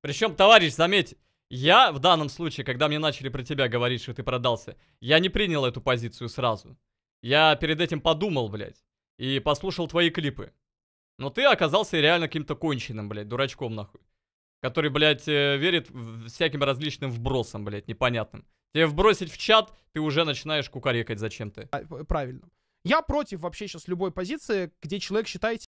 Причем, товарищ, заметь, я в данном случае, когда мне начали про тебя говорить, что ты продался, я не принял эту позицию сразу. Я перед этим подумал, блядь, и послушал твои клипы. Но ты оказался реально каким-то конченным, блядь, дурачком, нахуй. Который, блядь, э, верит всяким различным вбросам, блядь, непонятным. Тебе вбросить в чат, ты уже начинаешь кукарекать зачем-то. А, правильно. Я против вообще сейчас любой позиции, где человек считает